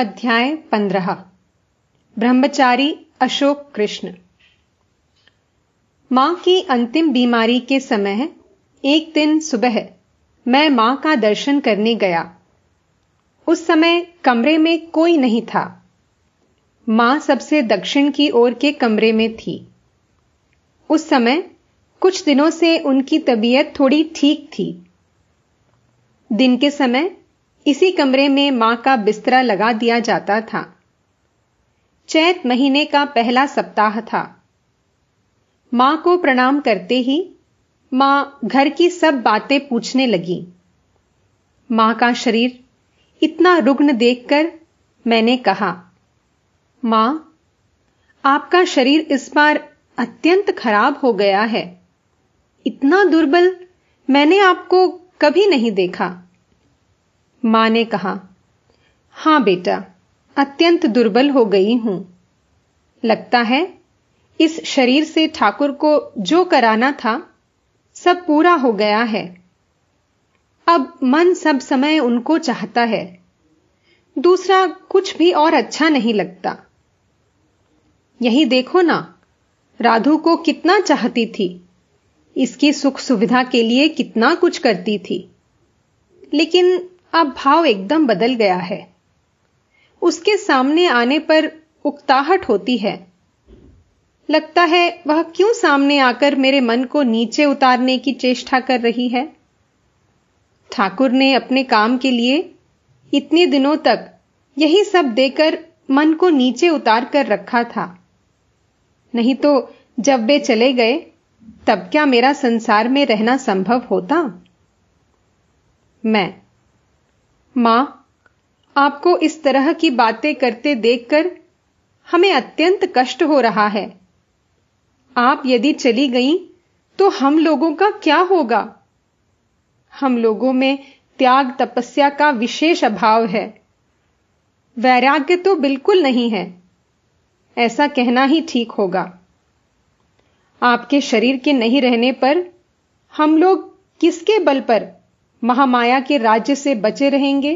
अध्याय पंद्रह ब्रह्मचारी अशोक कृष्ण मां की अंतिम बीमारी के समय एक दिन सुबह मैं मां का दर्शन करने गया उस समय कमरे में कोई नहीं था मां सबसे दक्षिण की ओर के कमरे में थी उस समय कुछ दिनों से उनकी तबीयत थोड़ी ठीक थी दिन के समय इसी कमरे में मां का बिस्तरा लगा दिया जाता था चैत महीने का पहला सप्ताह था मां को प्रणाम करते ही मां घर की सब बातें पूछने लगी मां का शरीर इतना रुग्ण देखकर मैंने कहा मां आपका शरीर इस बार अत्यंत खराब हो गया है इतना दुर्बल मैंने आपको कभी नहीं देखा मां ने कहा हां बेटा अत्यंत दुर्बल हो गई हूं लगता है इस शरीर से ठाकुर को जो कराना था सब पूरा हो गया है अब मन सब समय उनको चाहता है दूसरा कुछ भी और अच्छा नहीं लगता यही देखो ना राधु को कितना चाहती थी इसकी सुख सुविधा के लिए कितना कुछ करती थी लेकिन अब भाव एकदम बदल गया है उसके सामने आने पर उकताहट होती है लगता है वह क्यों सामने आकर मेरे मन को नीचे उतारने की चेष्टा कर रही है ठाकुर ने अपने काम के लिए इतने दिनों तक यही सब देकर मन को नीचे उतार कर रखा था नहीं तो जब वे चले गए तब क्या मेरा संसार में रहना संभव होता मैं मां आपको इस तरह की बातें करते देखकर हमें अत्यंत कष्ट हो रहा है आप यदि चली गईं तो हम लोगों का क्या होगा हम लोगों में त्याग तपस्या का विशेष अभाव है वैराग्य तो बिल्कुल नहीं है ऐसा कहना ही ठीक होगा आपके शरीर के नहीं रहने पर हम लोग किसके बल पर महामाया के राज्य से बचे रहेंगे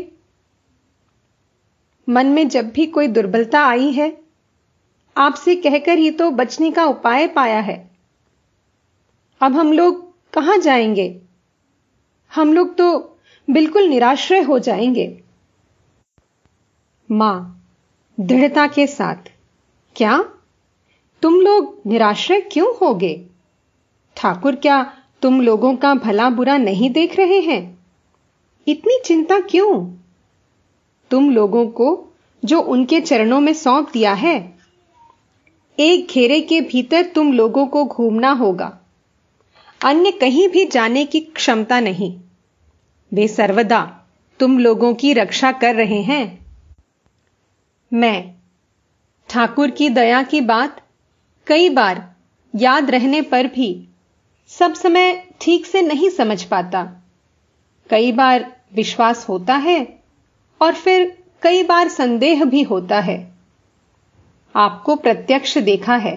मन में जब भी कोई दुर्बलता आई है आपसे कहकर ही तो बचने का उपाय पाया है अब हम लोग कहां जाएंगे हम लोग तो बिल्कुल निराश्रय हो जाएंगे मां दृढ़ता के साथ क्या तुम लोग निराश्रय क्यों होगे ठाकुर क्या तुम लोगों का भला बुरा नहीं देख रहे हैं इतनी चिंता क्यों तुम लोगों को जो उनके चरणों में सौंप दिया है एक घेरे के भीतर तुम लोगों को घूमना होगा अन्य कहीं भी जाने की क्षमता नहीं वे सर्वदा तुम लोगों की रक्षा कर रहे हैं मैं ठाकुर की दया की बात कई बार याद रहने पर भी सब समय ठीक से नहीं समझ पाता कई बार विश्वास होता है और फिर कई बार संदेह भी होता है आपको प्रत्यक्ष देखा है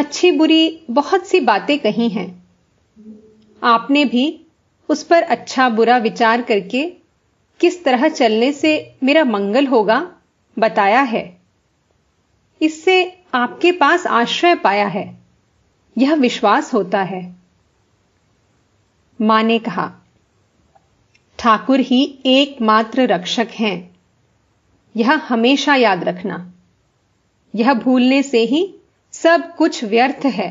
अच्छी बुरी बहुत सी बातें कही हैं आपने भी उस पर अच्छा बुरा विचार करके किस तरह चलने से मेरा मंगल होगा बताया है इससे आपके पास आश्रय पाया है यह विश्वास होता है मां ने कहा ठाकुर ही एकमात्र रक्षक हैं यह हमेशा याद रखना यह भूलने से ही सब कुछ व्यर्थ है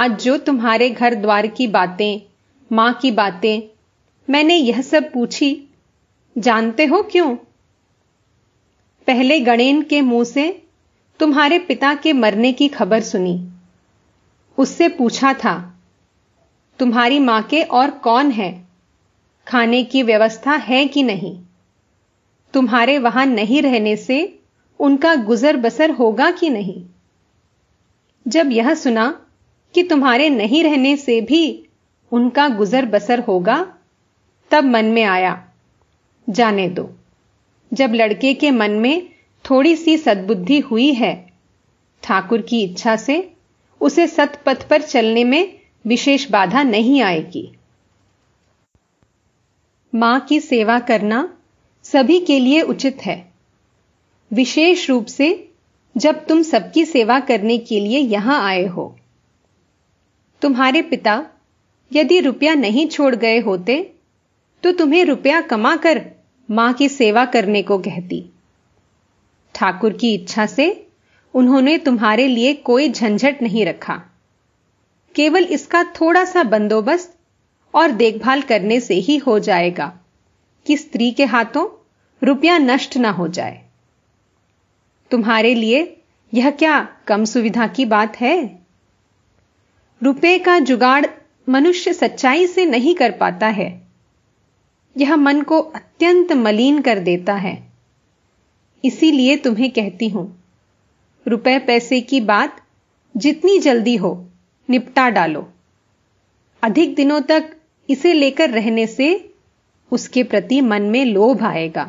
आज जो तुम्हारे घर द्वार की बातें मां की बातें मैंने यह सब पूछी जानते हो क्यों पहले गणेन के मुंह से तुम्हारे पिता के मरने की खबर सुनी उससे पूछा था तुम्हारी मां के और कौन है खाने की व्यवस्था है कि नहीं तुम्हारे वहां नहीं रहने से उनका गुजर बसर होगा कि नहीं जब यह सुना कि तुम्हारे नहीं रहने से भी उनका गुजर बसर होगा तब मन में आया जाने दो जब लड़के के मन में थोड़ी सी सद्बुद्धि हुई है ठाकुर की इच्छा से उसे सतपथ पर चलने में विशेष बाधा नहीं आएगी मां की सेवा करना सभी के लिए उचित है विशेष रूप से जब तुम सबकी सेवा करने के लिए यहां आए हो तुम्हारे पिता यदि रुपया नहीं छोड़ गए होते तो तुम्हें रुपया कमाकर मां की सेवा करने को कहती ठाकुर की इच्छा से उन्होंने तुम्हारे लिए कोई झंझट नहीं रखा केवल इसका थोड़ा सा बंदोबस्त और देखभाल करने से ही हो जाएगा कि स्त्री के हाथों रुपया नष्ट ना हो जाए तुम्हारे लिए यह क्या कम सुविधा की बात है रुपए का जुगाड़ मनुष्य सच्चाई से नहीं कर पाता है यह मन को अत्यंत मलिन कर देता है इसीलिए तुम्हें कहती हूं रुपए पैसे की बात जितनी जल्दी हो निपटा डालो अधिक दिनों तक इसे लेकर रहने से उसके प्रति मन में लोभ आएगा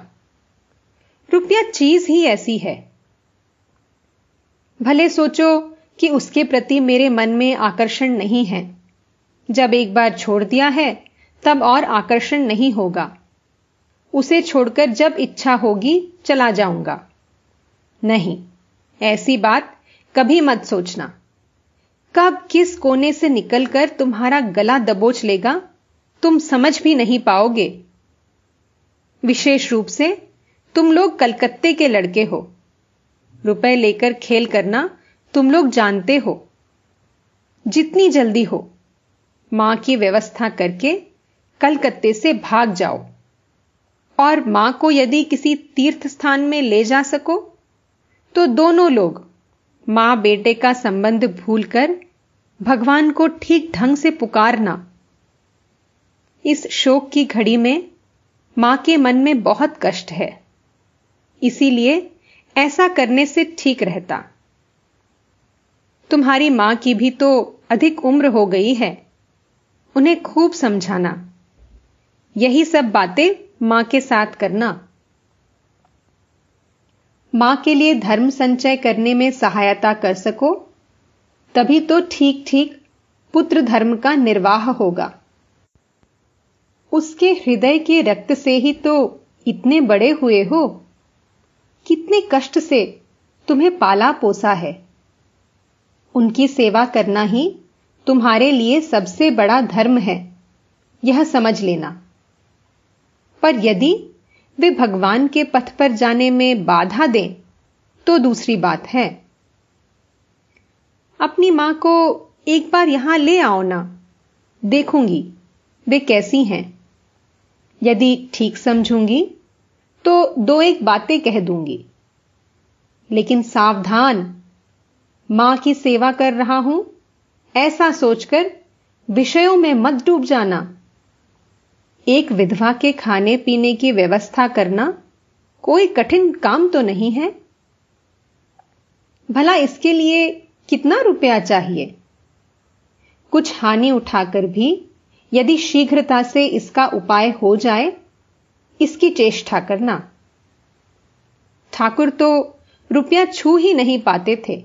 रुपया चीज ही ऐसी है भले सोचो कि उसके प्रति मेरे मन में आकर्षण नहीं है जब एक बार छोड़ दिया है तब और आकर्षण नहीं होगा उसे छोड़कर जब इच्छा होगी चला जाऊंगा नहीं ऐसी बात कभी मत सोचना कब किस कोने से निकलकर तुम्हारा गला दबोच लेगा तुम समझ भी नहीं पाओगे विशेष रूप से तुम लोग कलकत्ते के लड़के हो रुपए लेकर खेल करना तुम लोग जानते हो जितनी जल्दी हो मां की व्यवस्था करके कलकत्ते से भाग जाओ और मां को यदि किसी तीर्थ स्थान में ले जा सको तो दोनों लोग मां बेटे का संबंध भूलकर भगवान को ठीक ढंग से पुकारना इस शोक की घड़ी में मां के मन में बहुत कष्ट है इसीलिए ऐसा करने से ठीक रहता तुम्हारी मां की भी तो अधिक उम्र हो गई है उन्हें खूब समझाना यही सब बातें मां के साथ करना मां के लिए धर्म संचय करने में सहायता कर सको तभी तो ठीक ठीक पुत्र धर्म का निर्वाह होगा उसके हृदय के रक्त से ही तो इतने बड़े हुए हो कितने कष्ट से तुम्हें पाला पोसा है उनकी सेवा करना ही तुम्हारे लिए सबसे बड़ा धर्म है यह समझ लेना पर यदि वे भगवान के पथ पर जाने में बाधा दें तो दूसरी बात है अपनी मां को एक बार यहां ले आओ ना देखूंगी वे कैसी हैं यदि ठीक समझूंगी तो दो एक बातें कह दूंगी लेकिन सावधान मां की सेवा कर रहा हूं ऐसा सोचकर विषयों में मत डूब जाना एक विधवा के खाने पीने की व्यवस्था करना कोई कठिन काम तो नहीं है भला इसके लिए कितना रुपया चाहिए कुछ हानि उठाकर भी यदि शीघ्रता से इसका उपाय हो जाए इसकी चेष्टा करना ठाकुर तो रुपया छू ही नहीं पाते थे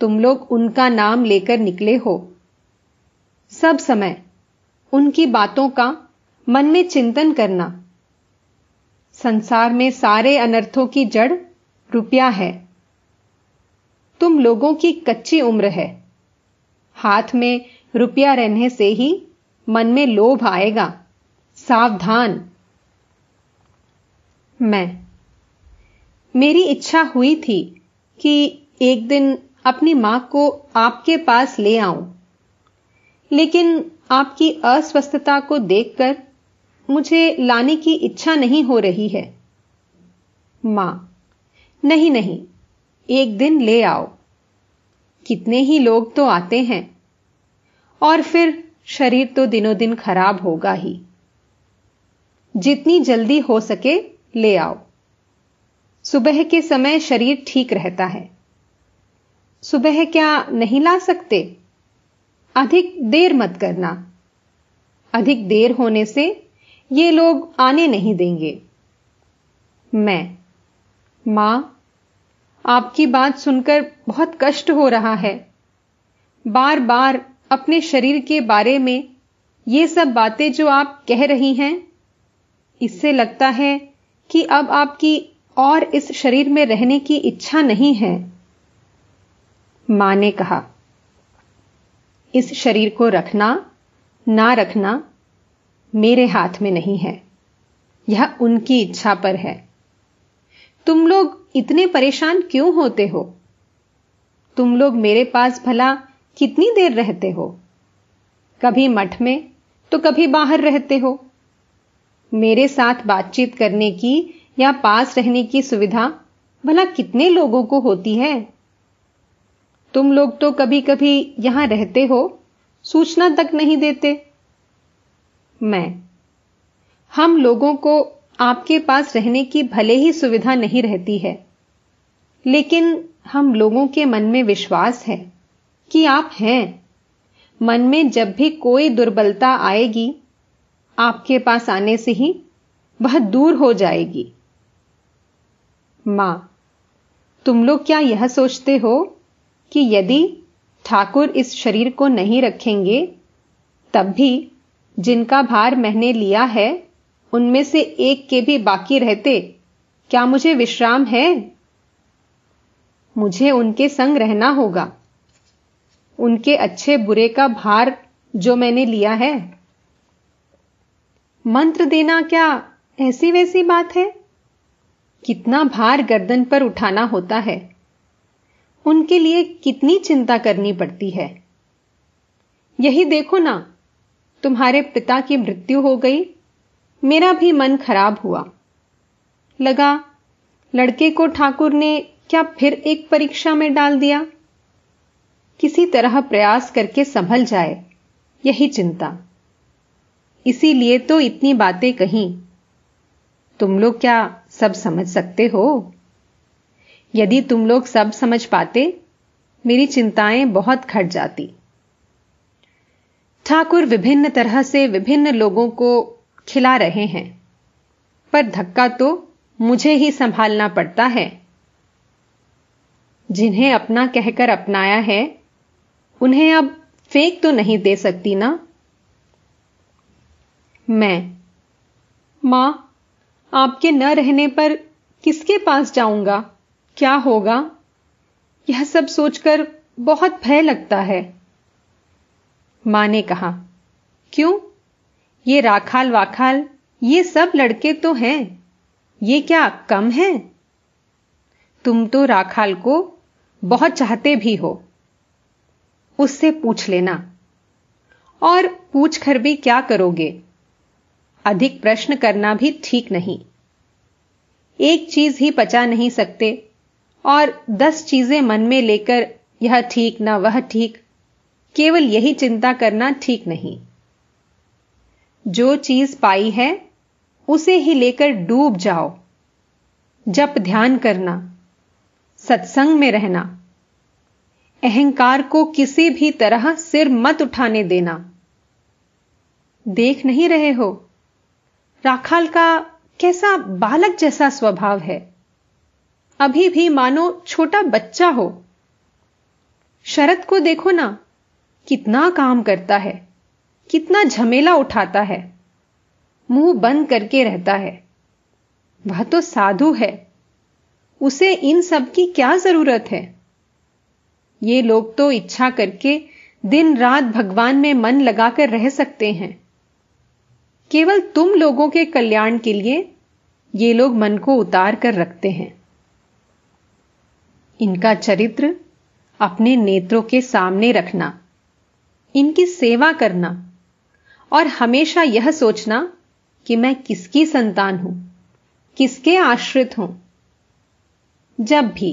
तुम लोग उनका नाम लेकर निकले हो सब समय उनकी बातों का मन में चिंतन करना संसार में सारे अनर्थों की जड़ रुपया है तुम लोगों की कच्ची उम्र है हाथ में रुपया रहने से ही मन में लोभ आएगा सावधान मैं मेरी इच्छा हुई थी कि एक दिन अपनी मां को आपके पास ले आऊं लेकिन आपकी अस्वस्थता को देखकर मुझे लाने की इच्छा नहीं हो रही है मां नहीं नहीं एक दिन ले आओ कितने ही लोग तो आते हैं और फिर शरीर तो दिनों दिन खराब होगा ही जितनी जल्दी हो सके ले आओ सुबह के समय शरीर ठीक रहता है सुबह क्या नहीं ला सकते अधिक देर मत करना अधिक देर होने से ये लोग आने नहीं देंगे मैं मां आपकी बात सुनकर बहुत कष्ट हो रहा है बार बार अपने शरीर के बारे में ये सब बातें जो आप कह रही हैं इससे लगता है कि अब आपकी और इस शरीर में रहने की इच्छा नहीं है मां ने कहा इस शरीर को रखना ना रखना मेरे हाथ में नहीं है यह उनकी इच्छा पर है तुम लोग इतने परेशान क्यों होते हो तुम लोग मेरे पास भला कितनी देर रहते हो कभी मठ में तो कभी बाहर रहते हो मेरे साथ बातचीत करने की या पास रहने की सुविधा भला कितने लोगों को होती है तुम लोग तो कभी कभी यहां रहते हो सूचना तक नहीं देते मैं हम लोगों को आपके पास रहने की भले ही सुविधा नहीं रहती है लेकिन हम लोगों के मन में विश्वास है कि आप हैं मन में जब भी कोई दुर्बलता आएगी आपके पास आने से ही वह दूर हो जाएगी मां तुम लोग क्या यह सोचते हो कि यदि ठाकुर इस शरीर को नहीं रखेंगे तब भी जिनका भार मैंने लिया है उनमें से एक के भी बाकी रहते क्या मुझे विश्राम है मुझे उनके संग रहना होगा उनके अच्छे बुरे का भार जो मैंने लिया है मंत्र देना क्या ऐसी वैसी बात है कितना भार गर्दन पर उठाना होता है उनके लिए कितनी चिंता करनी पड़ती है यही देखो ना तुम्हारे पिता की मृत्यु हो गई मेरा भी मन खराब हुआ लगा लड़के को ठाकुर ने क्या फिर एक परीक्षा में डाल दिया किसी तरह प्रयास करके संभल जाए यही चिंता इसीलिए तो इतनी बातें कहीं तुम लोग क्या सब समझ सकते हो यदि तुम लोग सब समझ पाते मेरी चिंताएं बहुत घट जाती ठाकुर विभिन्न तरह से विभिन्न लोगों को खिला रहे हैं पर धक्का तो मुझे ही संभालना पड़ता है जिन्हें अपना कहकर अपनाया है उन्हें अब फेंक तो नहीं दे सकती ना मैं मां आपके न रहने पर किसके पास जाऊंगा क्या होगा यह सब सोचकर बहुत भय लगता है मां ने कहा क्यों ये राखाल वाखाल ये सब लड़के तो हैं ये क्या कम है तुम तो राखाल को बहुत चाहते भी हो उससे पूछ लेना और पूछ कर भी क्या करोगे अधिक प्रश्न करना भी ठीक नहीं एक चीज ही पचा नहीं सकते और दस चीजें मन में लेकर यह ठीक ना वह ठीक केवल यही चिंता करना ठीक नहीं जो चीज पाई है उसे ही लेकर डूब जाओ जप ध्यान करना सत्संग में रहना अहंकार को किसी भी तरह सिर मत उठाने देना देख नहीं रहे हो राखाल का कैसा बालक जैसा स्वभाव है अभी भी मानो छोटा बच्चा हो शरद को देखो ना कितना काम करता है कितना झमेला उठाता है मुंह बंद करके रहता है वह तो साधु है उसे इन सब की क्या जरूरत है ये लोग तो इच्छा करके दिन रात भगवान में मन लगाकर रह सकते हैं केवल तुम लोगों के कल्याण के लिए ये लोग मन को उतार कर रखते हैं इनका चरित्र अपने नेत्रों के सामने रखना इनकी सेवा करना और हमेशा यह सोचना कि मैं किसकी संतान हूं किसके आश्रित हूं जब भी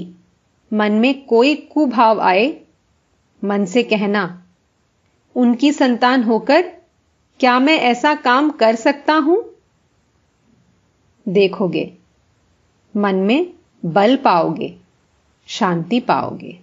मन में कोई कुभाव आए मन से कहना उनकी संतान होकर क्या मैं ऐसा काम कर सकता हूं देखोगे मन में बल पाओगे शांति पाओगे